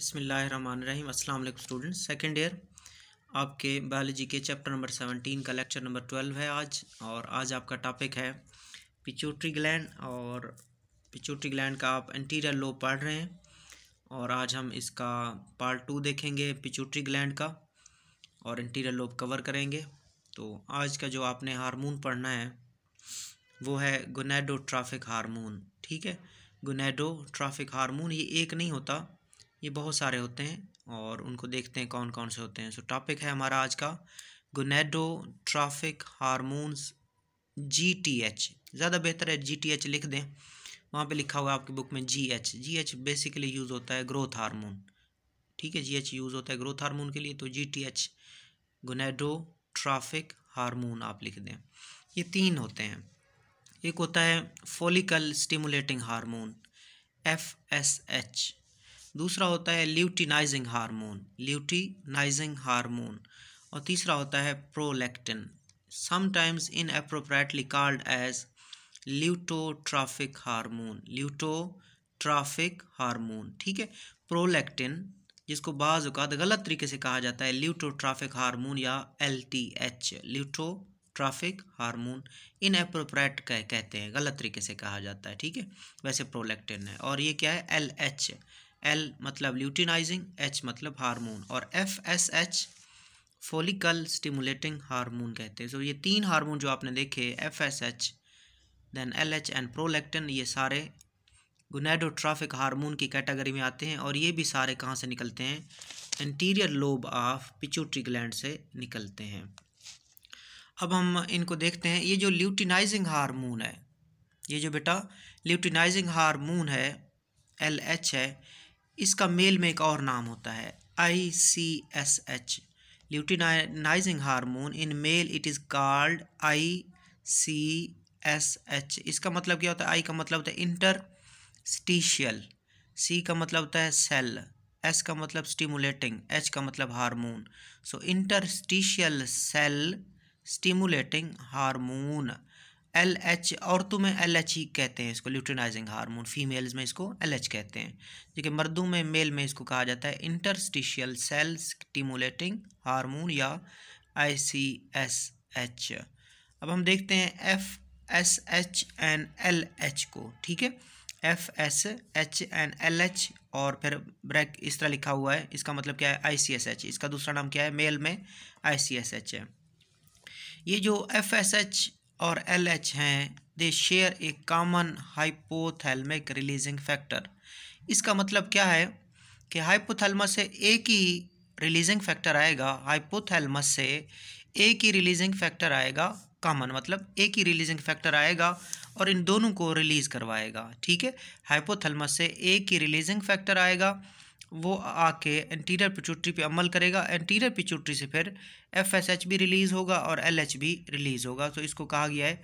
बिसमीम अस्सलाम वालेकुम स्टूडेंट सेकेंड ईयर आपके बायोलॉजी के चैप्टर नंबर सेवनटीन का लेक्चर नंबर ट्वेल्व है आज और आज आपका टॉपिक है पिचोट्री ग्लैंड और पिचोट्री ग्लैंड का आप एंटीरियर लोब पढ़ रहे हैं और आज हम इसका पार्ट टू देखेंगे पिचोट्री ग्लैंड का और इंटीरियर लोब कवर करेंगे तो आज का जो आपने हारमोन पढ़ना है वो है गुनेडो ट्राफिक हारमोन ठीक है गुनेडो ट्राफिक हारमोन ये एक नहीं होता ये बहुत सारे होते हैं और उनको देखते हैं कौन कौन से होते हैं सो so, टॉपिक है हमारा आज का gonadotrophic hormones G T H ज़्यादा बेहतर है जी टी एच लिख दें वहाँ पे लिखा हुआ है आपकी बुक में G H G H basically use होता है ग्रोथ हार्मोन ठीक है जी एच यूज़ होता है ग्रोथ हार्मोन के लिए तो G T H gonadotrophic hormone आप लिख दें ये तीन होते हैं एक होता है follicle stimulating hormone F S H दूसरा होता है ल्यूटिनाइजिंग हार्मोन ल्यूटिनाइजिंग हार्मोन और तीसरा होता है prolactin sometimes inappropriately called as luteotrophic hormone luteotrophic hormone ठीक है प्रोलेक्टिन जिसको बाज़ अवत गलत तरीके से कहा जाता है ल्यूटोट्राफिक हार्मोन या L T H luteotrophic hormone inappropriate कह कहते हैं गलत तरीके से कहा जाता है ठीक है वैसे प्रोलेक्टिन है और ये क्या है एल एच एल मतलब ल्यूटिनाइजिंग एच मतलब हार्मोन और F S H follicle stimulating hormone कहते हैं सो ये तीन हार्मोन जो आपने देखे F S H then L H and prolactin ये सारे गुनेडोट्राफिक हार्मोन की कैटेगरी में आते हैं और ये भी सारे कहाँ से निकलते हैं interior lobe of pituitary gland से निकलते हैं अब हम इनको देखते हैं ये जो ल्यूटिनाइजिंग हार्मोन है ये जो बेटा ल्यूटिनाइजिंग हार्मोन है एल एच है इसका मेल में एक और नाम होता है I C S H luteinizing hormone in male it is called I C S H इसका मतलब क्या होता है आई का मतलब होता है स्टीशियल सी का मतलब होता है सेल एस का मतलब स्टिमुलेटिंग एच का मतलब hormone so interstitial cell stimulating hormone L H औरतों में एल एच ही कहते हैं इसको ल्यूटिनाइजिंग हार्मोन फीमेल्स में इसको एल एच कहते हैं जबकि मर्दों में मेल में इसको कहा जाता है इंटरस्टिशियल सेल्स स्टिमुलेटिंग हार्मोन या आई सी एस एच अब हम देखते हैं F S H and L H को ठीक है F S H and L H और फिर ब्रैक इस तरह लिखा हुआ है इसका मतलब क्या है आई सी एस एच इसका दूसरा नाम क्या है मेल में आई सी एस एच है ये जो एफ एस एच और एल एच हैं they share a common hypothalamic releasing factor इसका मतलब क्या है कि हाइपोथैलमस से एक ही रिलीजिंग फैक्टर आएगा हाइपोथैलमस से एक ही रिलीजिंग फैक्टर आएगा कॉमन मतलब एक ही रिलीजिंग फैक्टर आएगा और इन दोनों को रिलीज़ करवाएगा ठीक है हाइपोथैलमस से एक ही रिलीजिंग फैक्टर आएगा वो आके एंटीरियर पिचुट्री पे अमल करेगा एंटीरियर पिचुट्री से फिर एफ एस एच भी रिलीज़ होगा और एल एच भी रिलीज़ होगा तो इसको कहा गया है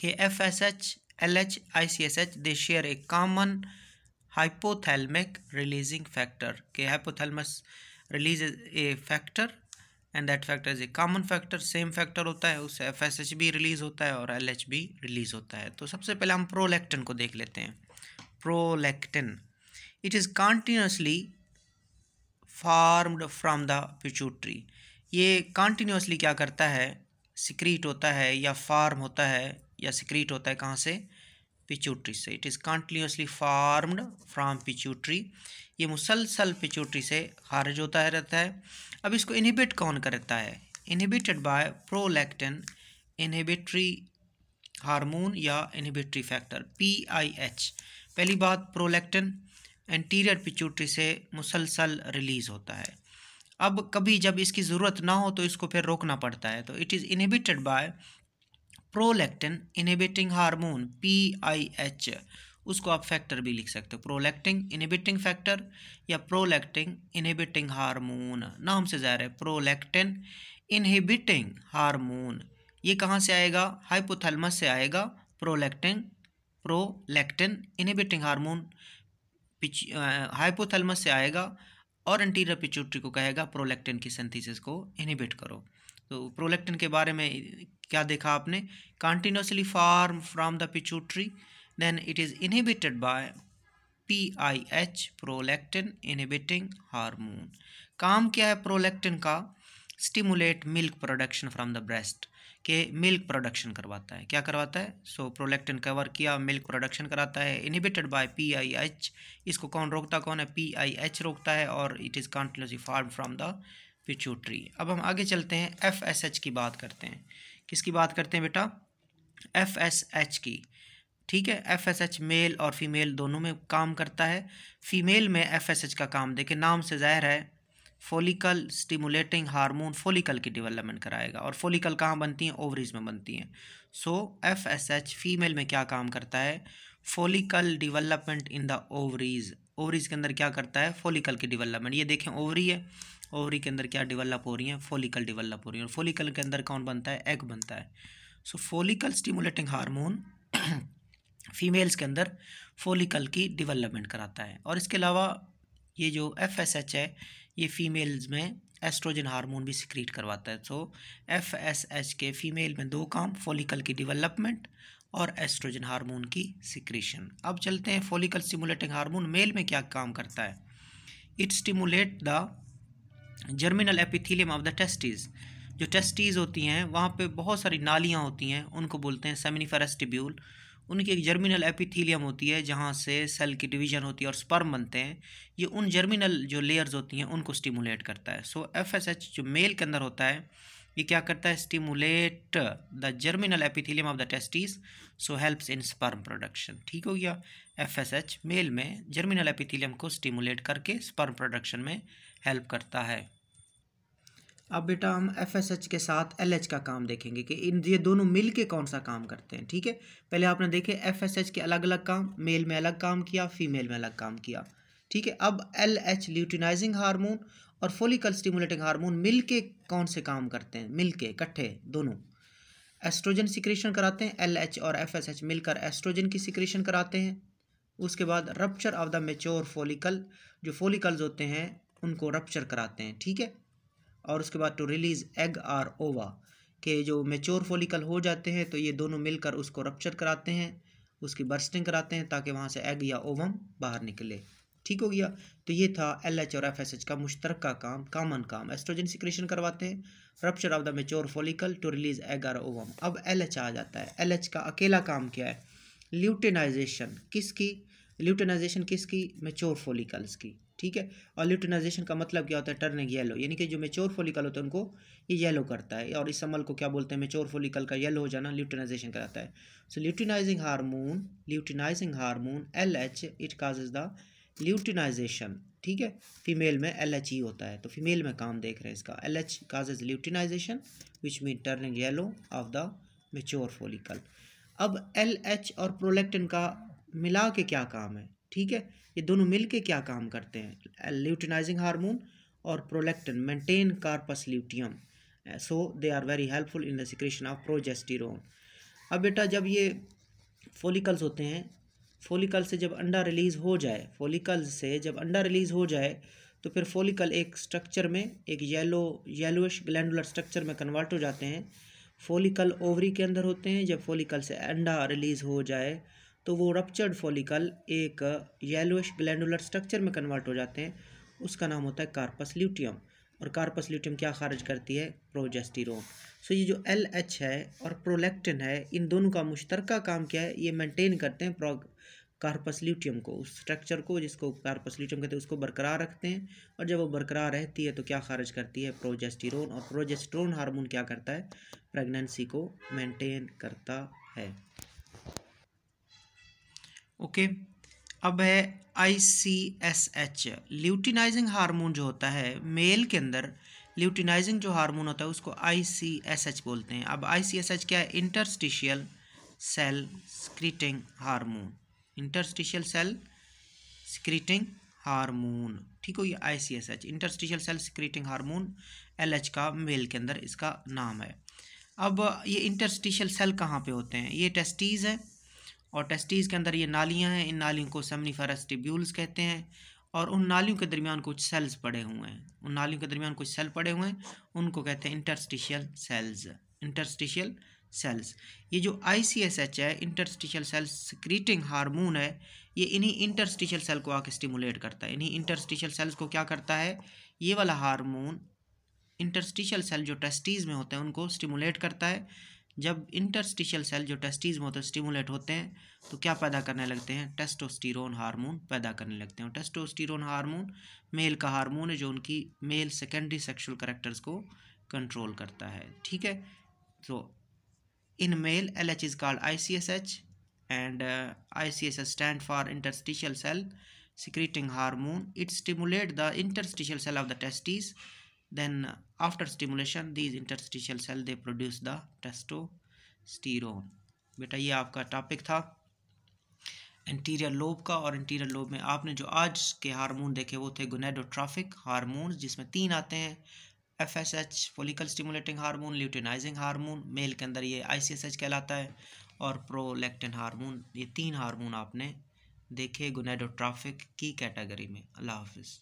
कि F S H L H I C S H they share a common hypothalamic releasing factor के hypothalamus release a factor and that factor is a common factor same factor होता है उससे एफ एस एच भी release होता है और L H भी release होता है तो सबसे पहले हम प्रोलैक्टिन को देख लेते हैं prolactin it is continuously formed from the pituitary ये कॉन्टीन्यूसली क्या करता है सिक्रीट होता है या फार्म होता है या सिक्रीट होता है कहाँ से पिचूट्री से it is continuously formed from pituitary ये मुसलसल पिचूट्री से खारिज होता है रहता है अब इसको इनहिबिट कौन करता है inhibited by prolactin inhibitory hormone या inhibitory factor P I H पहली बात प्रोलैक्टिन एंटीरियर पिचूटरी से मुसलसल रिलीज़ होता है अब कभी जब इसकी ज़रूरत ना हो तो इसको फिर रोकना पड़ता है तो it is inhibited by prolactin inhibiting hormone P I H उसको आप फैक्टर भी लिख सकते हो प्रोलेक्टिंग इनहिबिटिंग फैक्टर या प्रोलेक्टिंग इनहिबिटिंग हार्मोन नाम से ज़ाहिर है प्रोलेक्टिन इनहिबिटिंग हार्मोन ये कहाँ से आएगा हाइपोथैलेमस से आएगा प्रोलेक्टिंग प्रोलेक्टिन इनहिबिटिंग हार्मोन पिच हाइपोथलमस से आएगा और एंटीरियर पिचूटरी को कहेगा प्रोलेक्टिन की सेंथिसिस को इनिबिट करो तो प्रोलेक्टिन के बारे में क्या देखा आपने continuously form from the pituitary then it is inhibited by P I H prolactin inhibiting hormone काम क्या है प्रोलेक्टिन का stimulate milk production from the breast के मिल्क प्रोडक्शन करवाता है क्या करवाता है सो प्रोलेक्टिन कवर किया मिल्क प्रोडक्शन कराता है inhibited by P I H इसको कौन रोकता कौन है पी आई एच रोकता है और it is continuously form from the pituitary अब हम आगे चलते हैं एफ एस एच की बात करते हैं किसकी बात करते हैं बेटा एफ एस एच की ठीक है एफ एस एच मेल और फीमेल दोनों में काम करता है फीमेल में एफ एस एच का काम देखिए नाम से जाहिर है फोलिकल स्टिमुलेटिंग हार्मोन फोलिकल की डेवलपमेंट कराएगा और फोलिकल कहाँ बनती हैं ओवरीज में बनती हैं so F S H female में क्या काम करता है follicle development in the ovaries ovaries के अंदर क्या करता है फोलिकल की डेवलपमेंट ये देखें ओवरी है ओवरी के अंदर क्या डेवलप हो रही हैं फोलिकल डेवलप हो रही है और फोलिकल के अंदर कौन बनता है एग बनता है so follicle stimulating hormone females के अंदर फोलिकल की डेवलपमेंट कराता है और इसके अलावा ये जो एफ एस एच है ये फ़ीमेल्स में एस्ट्रोजन हार्मोन भी सिक्रीट करवाता है सो एफ एस एच के फीमेल में दो काम फोलिकल की डेवलपमेंट और एस्ट्रोजन हार्मोन की सिक्रीशन अब चलते हैं फोलिकल स्टिमुलेटिंग हार्मोन मेल में क्या काम करता है it stimulate the germinal epithelium of the testes जो टेस्टीज़ होती हैं वहाँ पे बहुत सारी नालियाँ होती हैं उनको बोलते हैं सेमिनिफेरस उनकी एक जर्मिनल एपिथीलियम होती है जहाँ से सेल की डिवीजन होती है और स्पर्म बनते हैं ये उन जर्मिनल जो लेयर्स होती हैं उनको स्टिमुलेट करता है सो एफ एस एच जो मेल के अंदर होता है ये क्या करता है stimulate the germinal epithelium of the testis so helps in sperm production ठीक हो गया एफ एस एच मेल में जर्मिनल एपिथीलियम को स्टिमुलेट करके स्पर्म प्रोडक्शन में हेल्प करता है अब बेटा हम एफ एस एच के साथ एल एच का काम देखेंगे कि इन ये दोनों मिल के कौन सा काम करते हैं ठीक है पहले आपने देखे एफ एस एच के अलग अलग काम मेल में अलग काम किया फीमेल में अलग काम किया ठीक है अब एल एच ल्यूटिनाइजिंग हारमोन और फोलिकल स्टिमुलेटिंग हारमोन मिल के कौन से काम करते हैं मिल के इकट्ठे दोनों एस्ट्रोजन सिक्रेशन कराते हैं एल एच और एफ एस एच मिलकर एस्ट्रोजन की सिक्रेशन कराते हैं उसके बाद rupture of the mature follicle जो फोलिकल्स होते हैं उनको रप्चर कराते हैं ठीक है और उसके बाद टू रिलीज़ एग आर ओवा के जो मेच्योर फोलिकल हो जाते हैं तो ये दोनों मिलकर उसको रप्चर कराते हैं उसकी बर्स्टिंग कराते हैं ताकि वहाँ से एग या ओवम बाहर निकले ठीक हो गया तो ये था एल एच और एफ एस एच का मुश्तर का काम कामन काम एस्ट्रोजन सिक्रेशन करवाते हैं rupture of the mature follicle to release egg or ovum अब एल एच आ जाता है एल एच का अकेला काम क्या है ल्यूटेनाइजेशन किसकी ल्यूटेनाइजेशन किसकी मेच्योर फोलिकल्स की ठीक है और ल्यूटनाइजेशन का मतलब क्या होता है टर्निंग येलो यानी कि जो मेच्योर फोलिकल होता है उनको ये येलो करता है और इस अमल को क्या बोलते हैं मेच्योर फोलिकल का येलो हो जाना ल्यूटिनाइजेशन कराता है so luteinizing hormone luteinizing hormone L H it causes the luteinization ठीक है फीमेल में एल एच ई होता है तो फीमेल में काम देख रहे हैं इसका L H causes luteinization which mean turning yellow of the mature follicle अब एल एच और प्रोलेक्टिन का मिला के क्या काम है ठीक है ये दोनों मिलके क्या काम करते हैं ल्यूटिनाइजिंग हार्मोन और prolactin maintain corpus luteum so they are very helpful in the secretion of progesterone अब बेटा जब ये फोलिकल्स होते हैं फोलिकल से जब अंडा रिलीज़ हो जाए फोलिकल से जब अंडा रिलीज़ हो जाए तो फिर फोलिकल एक स्ट्रक्चर में एक येलो येलोश ग्लैंडुलर स्ट्रक्चर में कन्वर्ट हो जाते हैं फोलिकल ओवरी के अंदर होते हैं जब फोलिकल से अंडा रिलीज़ हो जाए तो वो रप्चर्ड फॉलिकल एक येलोश ग्लैंडुलर स्ट्रक्चर में कन्वर्ट हो जाते हैं उसका नाम होता है कार्पस ल्यूटियम और कार्पस ल्यूटियम क्या खारिज करती है प्रोजेस्टिरोन सो ये जो एल एच है और प्रोलेक्टिन है इन दोनों का मुश्तरका काम क्या है ये मेनटेन करते हैं प्रो कार्पस ल्यूटियम को उस स्ट्रक्चर को जिसको कार्पस ल्यूटियम कहते हैं उसको बरकरार रखते हैं और जब वो बरकरार रहती है तो क्या खारिज करती है प्रोजेस्टिरोन और प्रोजेस्ट्रोन हार्मोन क्या करता है प्रेगनेंसी को मेंटेन करता है ओके अब है I C S H luteinizing hormone जो होता है मेल के अंदर ल्यूटिनाइजिंग जो हारमोन होता है उसको आई सी एस एच बोलते हैं अब आई सी एस एच क्या है interstitial cell secreting hormone interstitial cell secreting hormone ठीक हो ये I C S H interstitial cell secreting hormone L H का मेल के अंदर इसका नाम है अब ये इंटरस्टिशियल सेल कहाँ पे होते हैं ये टेस्टीज़ है और टेस्टीज़ के अंदर ये नालियाँ हैं इन नालियों को सेमनीफेरस टिब्यूल्स कहते हैं और उन नालियों के दरमियान कुछ सेल्स पड़े हुए हैं उन नालियों के दरमियान कुछ सेल पड़े हुए हैं उनको कहते हैं इंटरस्टिशियल सेल्स इंटरस्टिशियल सेल्स ये जो आई सी एस एच है इंटरस्टिशियल सेल्स सिक्रीटिंग हारमोन है ये इन्हीं इंटरस्टिशियल सेल को आके स्टिमुलेट करता है इन्हीं इंटरस्टिशियल सेल्स को क्या करता है ये वाला हारमोन इंटरस्टिशियल सेल जो टेस्टीज़ में होते हैं उनको स्टिमुलेट करता है जब इंटरस्टिशियल सेल जो टेस्टीज में होते हैं स्टिमुलेट होते हैं तो क्या पैदा करने लगते हैं टेस्टोस्टिरोन हार्मोन पैदा करने लगते हैं टेस्टोस्टिरोन हार्मोन मेल का हार्मोन है जो उनकी मेल सेकेंडरी सेक्शुअल करेक्टर्स को कंट्रोल करता है ठीक है तो in male L H is called I C S H and I C S H stand for interstitial cell secreting hormone it stimulate the interstitial cell of the testes Then uh, after stimulation, these interstitial cell they produce the testosterone. बेटा ये आपका topic था interior lobe का और interior lobe में आपने जो आज के हार्मोन देखे वो थे गुनेडोट्राफिक हार्मोन्स जिसमें तीन आते हैं F S H follicle stimulating hormone luteinizing hormone male के अंदर ये आई सी एस एच कहलाता है और प्रोलेक्टिन हारमोन ये तीन हारमोन आपने देखे गुनेडोट्राफिक की कैटेगरी में अल्लाह हाफिज़